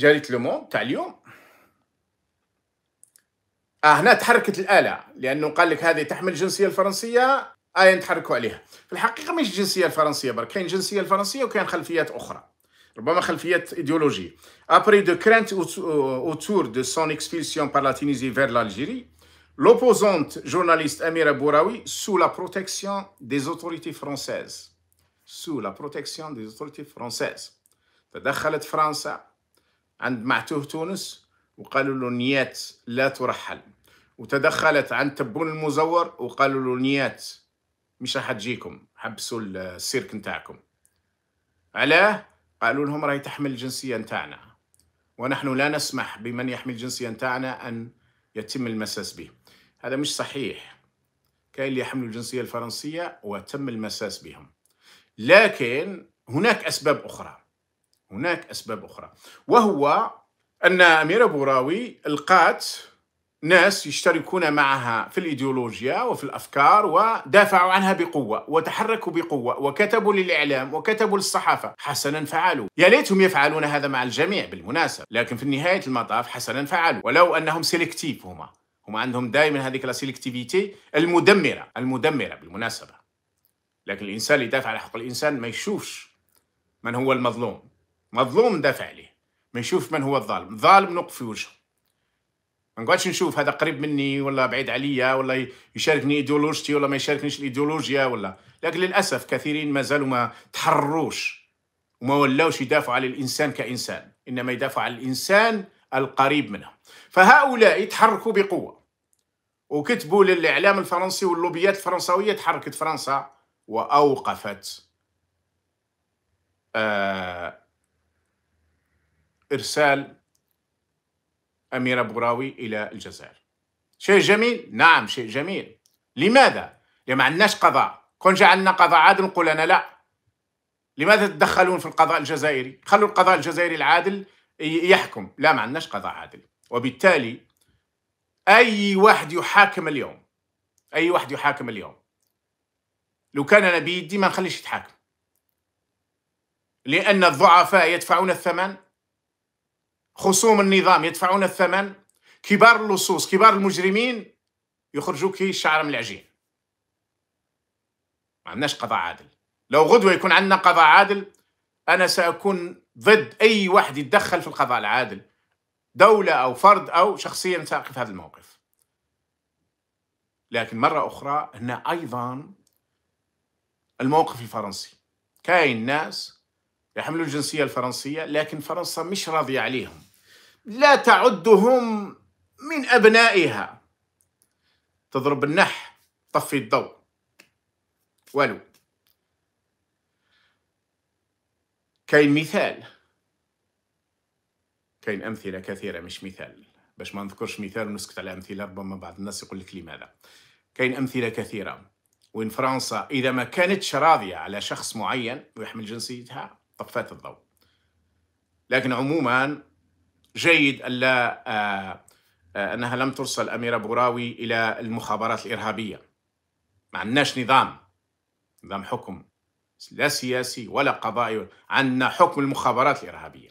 جريده لوموند تاع اليوم آه هنا تحركت الآلة لأنه قال لك هذه تحمل الجنسية الفرنسية آية نتحركوا عليها في الحقيقة مش الجنسية الفرنسية برك كاين الجنسية الفرنسية وكاين خلفيات أخرى ربما خلفيات إيديولوجية ابري دو craintes autour دو سون expulsion par la Tunisie vers l'Algérie, l'opposante جورناليست امير بوراوي سو لا protection des اوتوريتي françaises, سو لا protection des اوتوريتي françaises, تدخلت فرنسا عند معتوه تونس وقالوا له نيات لا ترحل وتدخلت عند تبون المزور وقالوا له نيات مش راح تجيكم حبسوا السيرك نتاعكم علاه قالوا لهم راهي تحمل الجنسيه نتاعنا ونحن لا نسمح بمن يحمل الجنسيه نتاعنا ان يتم المساس به هذا مش صحيح كاين اللي يحملوا الجنسيه الفرنسيه وتم المساس بهم لكن هناك اسباب اخرى هناك أسباب أخرى وهو أن أميرة بوراوي القات ناس يشتركون معها في الإيديولوجيا وفي الأفكار ودافعوا عنها بقوة وتحركوا بقوة وكتبوا للإعلام وكتبوا للصحافة حسنا فعلوا يا ليتهم يفعلون هذا مع الجميع بالمناسبة لكن في نهاية المطاف حسنا فعلوا ولو أنهم سيلكتيف هما هما عندهم دائما هذيك السيلكتيفيتي المدمرة المدمرة بالمناسبة لكن الإنسان اللي يدافع على حق الإنسان ما يشوفش من هو المظلوم مظلوم ندافع عليه ما نشوف من هو الظالم ظالم نوقف في وجهه ما نقعدش نشوف هذا قريب مني ولا بعيد عليا ولا يشاركني ايديولوجيتي ولا ما يشاركنيش الايديولوجيا ولا لكن للاسف كثيرين ما زالوا ما تحرروش وما ولاوش يدافعوا على الانسان كانسان انما يدافعوا على الانسان القريب منه فهؤلاء تحركوا بقوه وكتبوا للاعلام الفرنسي واللوبيات الفرنسويه تحركت فرنسا واوقفت آه إرسال أميرة بوراوي إلى الجزائر شيء جميل نعم شيء جميل لماذا لما ما عندناش قضاء كون جعلنا عندنا قضاء عادل نقول أنا لا لماذا تتدخلون في القضاء الجزائري خلوا القضاء الجزائري العادل يحكم لا ما عندناش قضاء عادل وبالتالي أي واحد يحاكم اليوم أي واحد يحاكم اليوم لو كان أنا بيدي ما نخليش يتحاكم لأن الضعفاء يدفعون الثمن خصوم النظام يدفعون الثمن كبار اللصوص كبار المجرمين يخرجوا كي الشعر من العجين ما عندناش قضاء عادل لو غدوة يكون عندنا قضاء عادل أنا سأكون ضد أي واحد يتدخل في القضاء العادل دولة أو فرد أو شخصيا سأقف هذا الموقف لكن مرة أخرى هنا أيضا الموقف الفرنسي كاين ناس يحملوا الجنسية الفرنسية لكن فرنسا مش راضية عليهم لا تعدهم من أبنائها تضرب النح طفي الضوء والو كاين مثال كاين امثله كثيره مش مثال باش ما نذكرش مثال ونسكت على امثله ربما بعض الناس يقول لك لماذا كاين امثله كثيره وين فرنسا اذا ما كانتش راضيه على شخص معين ويحمل جنسيتها طفات الضوء لكن عموما جيد ألا آه، آه، أنها لم ترسل أميرة بوراوي إلى المخابرات الإرهابية ما عندناش نظام نظام حكم لا سياسي ولا قضائي عندنا حكم المخابرات الإرهابية